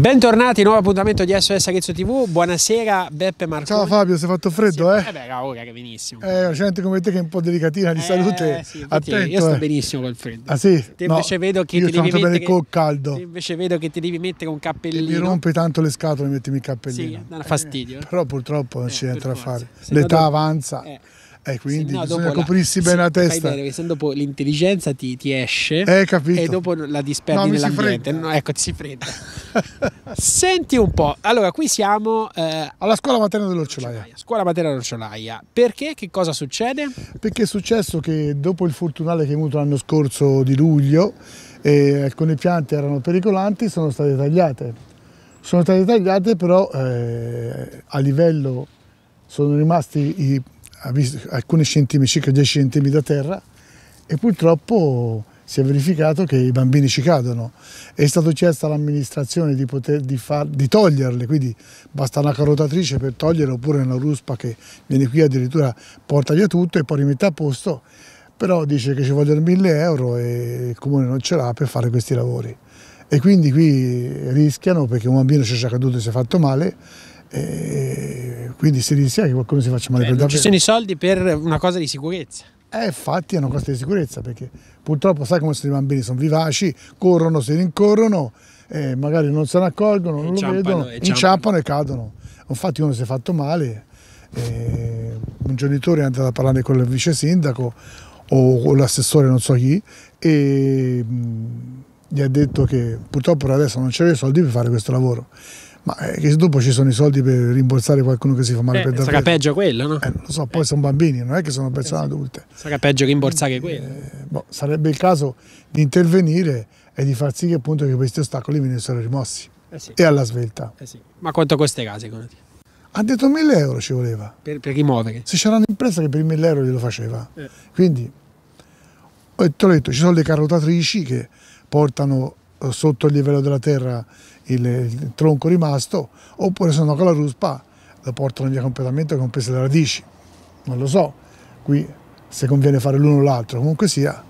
Bentornati, nuovo appuntamento di SOS Arezzo TV. Buonasera Beppe Marco. Ciao Fabio, si è fatto freddo, sì, eh? Eh ora che benissimo. Eh, gente come te che è un po' delicatina di eh, salute. Sì, Attento, io sto eh. benissimo col freddo. Ah sì? Te no, vedo che io ti devi mettere col caldo. invece vedo che ti devi mettere un cappellino. E rompi tanto le scatole e mettermi il cappellino. Sì, dà fastidio. Eh, però purtroppo non eh, ci entra a fare. L'età avanza. Eh. E eh, quindi no, bisogna coprirsi la, bene sì, la testa. Bene, perché se dopo l'intelligenza ti, ti esce eh, e dopo la disperdi no, nell'ambiente. No, ecco, ti si fredda. Senti un po', allora qui siamo... Eh, Alla scuola materna dell'Orciolaia. Scuola materna dell'Orciolaia. Perché? Che cosa succede? Perché è successo che dopo il fortunale che è venuto l'anno scorso di luglio, eh, alcune piante erano pericolanti, e sono state tagliate. Sono state tagliate però eh, a livello sono rimasti i alcuni centimetri, circa 10 centimetri da terra e purtroppo si è verificato che i bambini ci cadono. È stato chiesto all'amministrazione di, di, di, toglierle, quindi basta una carotatrice per togliere oppure una ruspa che viene qui addirittura porta via tutto e poi rimette a posto, però dice che ci vogliono 1000 euro e il comune non ce l'ha per fare questi lavori. E quindi qui rischiano perché un bambino ci è caduto e si è fatto male e quindi si rischia che qualcuno si faccia male Beh, per davvero. Ci sono i soldi per una cosa di sicurezza. Eh, infatti è una cosa di sicurezza perché purtroppo sai come sono i bambini, sono vivaci, corrono, si rincorrono, eh, magari non se ne accorgono, non lo vedono, e inciampano e cadono. Infatti uno si è fatto male, eh, un genitore è andato a parlare con il vice sindaco o, con l'assessore, non so chi, e mh, mm, gli ha detto che purtroppo per adesso non c'è i soldi per fare questo lavoro ma eh, dopo ci sono i soldi per rimborsare qualcuno che si fa male eh, per davvero. Sarà peggio quello, no? Eh, non lo so, poi sono bambini, non è che sono persone eh adulte. Sarà peggio rimborsare eh, quello. Boh, sarebbe il caso di intervenire e di far sì che, appunto, che questi ostacoli venissero rimossi. Eh sì. E alla svelta. Sì. Ma quanto costerà secondo te? Ha detto 1000 euro ci voleva. Per, per rimuovere? Se c'era un'impresa che per 1000 euro glielo faceva. Quindi, te l'ho detto, ci sono le carrotatrici che portano sotto il livello della terra il, il tronco rimasto, oppure se no con la ruspa lo portano via completamente con peso le radici. Non lo so, qui se conviene fare l'uno o l'altro, comunque sia,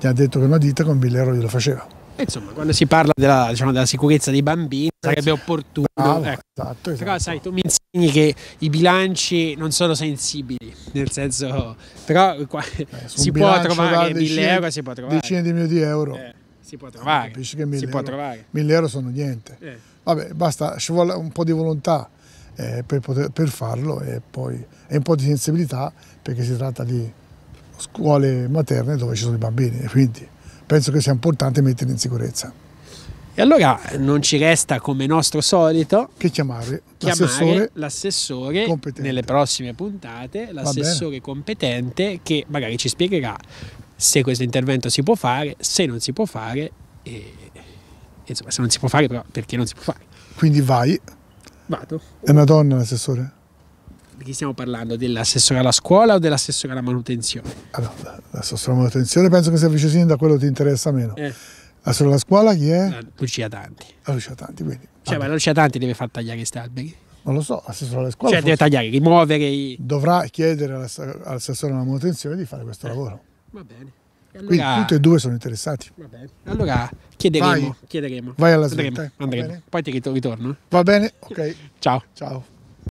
gli ha detto che una ditta con 1000 euro glielo faceva. Insomma, quando si parla della, diciamo, della sicurezza dei bambini sarebbe opportuno. Bravo, ecco. esatto, esatto. Però sai, tu mi insegni che i bilanci non sono sensibili, nel senso, però qua, eh, si può trovare 1000 euro, si può trovare. Decine di milioni di euro. Eh si può trovare. Capisci che 1000 euro, euro, sono niente. Eh. Vabbè, basta, ci vuole un po' di volontà eh, per, poter, per, farlo e poi e un po' di sensibilità perché si tratta di scuole materne dove ci sono i bambini e quindi penso che sia importante metterli in sicurezza. E allora non ci resta come nostro solito che chiamare, l'assessore, l'assessore nelle prossime puntate, l'assessore competente che magari ci spiegherà se questo intervento si può fare, se non si può fare, e, insomma se non si può fare però perché non si può fare. Quindi vai. Vado. È una donna l'assessore? Di chi stiamo parlando? Dell'assessore alla scuola o dell'assessore alla manutenzione? Allora, l'assessore alla manutenzione penso che sia vicino sindaco, quello che ti interessa meno. Eh. L'assessore alla scuola chi è? La Lucia Tanti. La Lucia Tanti, quindi. Cioè, ma la Lucia Tanti deve far tagliare questi alberi? Non lo so, l'assessore alla cioè, scuola. Cioè, forse... deve tagliare, rimuovere i... Dovrà chiedere all'assessore alla manutenzione di fare questo eh. lavoro. Va bene. Allora... Quindi tutti e due sono interessati. Va bene. Allora chiederemo. Vai, chiederemo. Vai alla sveglia. Poi ti ritorno. Va bene, ok. Ciao. Ciao.